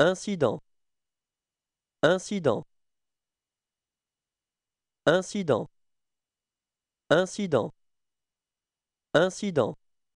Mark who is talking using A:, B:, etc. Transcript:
A: incident incident incident incident
B: incident